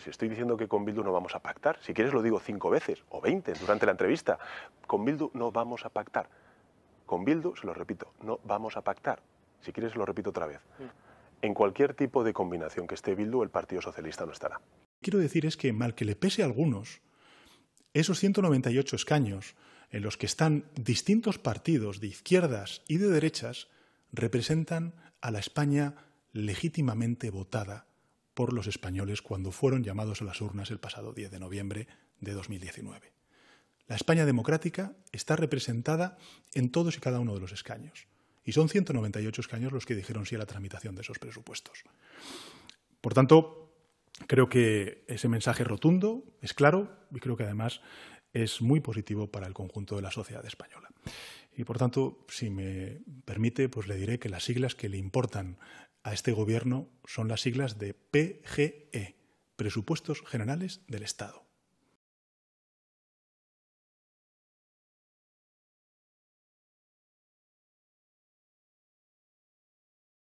si estoy diciendo que con Bildu no vamos a pactar, si quieres lo digo cinco veces o veinte durante la entrevista, con Bildu no vamos a pactar. Con Bildu, se lo repito, no vamos a pactar. Si quieres lo repito otra vez. Mm. En cualquier tipo de combinación que esté Bildu, el Partido Socialista no estará. Quiero decir es que, mal que le pese a algunos, esos 198 escaños en los que están distintos partidos de izquierdas y de derechas representan a la España legítimamente votada por los españoles cuando fueron llamados a las urnas el pasado 10 de noviembre de 2019. La España democrática está representada en todos y cada uno de los escaños, y son 198 escaños los que dijeron sí a la tramitación de esos presupuestos. Por tanto, creo que ese mensaje rotundo es claro y creo que además es muy positivo para el conjunto de la sociedad española. Y por tanto, si me permite, pues le diré que las siglas que le importan a este gobierno son las siglas de PGE, Presupuestos Generales del Estado.